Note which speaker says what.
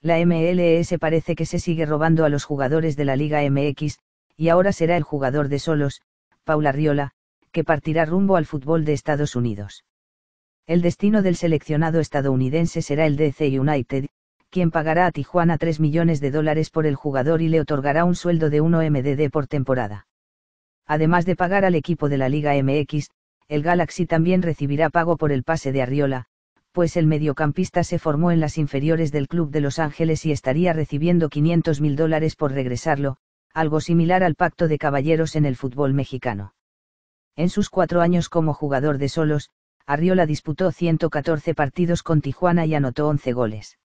Speaker 1: la MLS parece que se sigue robando a los jugadores de la Liga MX, y ahora será el jugador de solos, Paula Riola, que partirá rumbo al fútbol de Estados Unidos. El destino del seleccionado estadounidense será el DC United, quien pagará a Tijuana 3 millones de dólares por el jugador y le otorgará un sueldo de 1 MDD por temporada. Además de pagar al equipo de la Liga MX, el Galaxy también recibirá pago por el pase de Arriola, pues el mediocampista se formó en las inferiores del club de Los Ángeles y estaría recibiendo 500 mil dólares por regresarlo, algo similar al pacto de caballeros en el fútbol mexicano. En sus cuatro años como jugador de solos, Arriola disputó 114 partidos con Tijuana y anotó 11 goles.